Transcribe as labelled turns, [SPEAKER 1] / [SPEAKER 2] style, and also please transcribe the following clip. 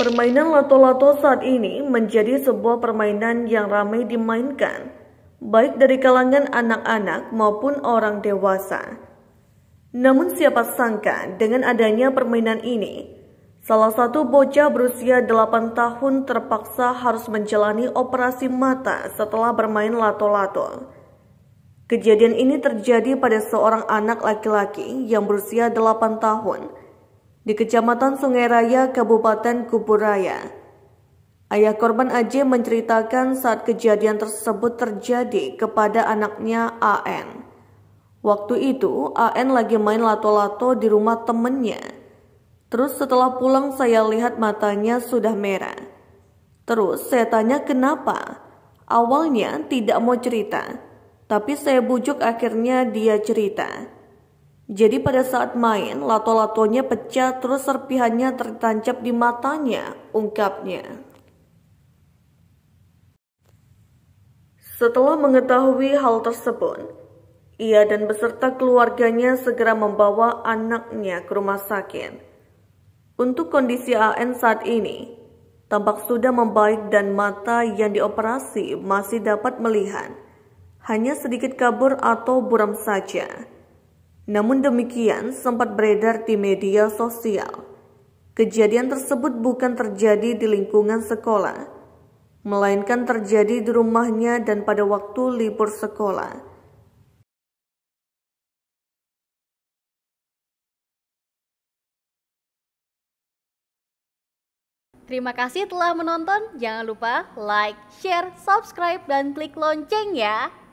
[SPEAKER 1] Permainan lato-lato saat ini menjadi sebuah permainan yang ramai dimainkan, baik dari kalangan anak-anak maupun orang dewasa. Namun siapa sangka dengan adanya permainan ini, salah satu bocah berusia 8 tahun terpaksa harus menjalani operasi mata setelah bermain lato-lato. Kejadian ini terjadi pada seorang anak laki-laki yang berusia 8 tahun di Kecamatan Sungai Raya, Kabupaten Kuburaya. Ayah korban AJ menceritakan saat kejadian tersebut terjadi kepada anaknya AN. Waktu itu AN lagi main lato-lato di rumah temennya. Terus setelah pulang saya lihat matanya sudah merah. Terus saya tanya kenapa. Awalnya tidak mau cerita, tapi saya bujuk akhirnya dia cerita. Jadi pada saat main, lato-latonya pecah terus serpihannya tertancap di matanya, ungkapnya. Setelah mengetahui hal tersebut, ia dan beserta keluarganya segera membawa anaknya ke rumah sakit. Untuk kondisi AN saat ini, tampak sudah membaik dan mata yang dioperasi masih dapat melihat. Hanya sedikit kabur atau buram saja. Namun demikian, sempat beredar di media sosial. Kejadian tersebut bukan terjadi di lingkungan sekolah, melainkan terjadi di rumahnya dan pada waktu libur sekolah.
[SPEAKER 2] Terima kasih telah menonton. Jangan lupa like, share, subscribe, dan klik lonceng ya.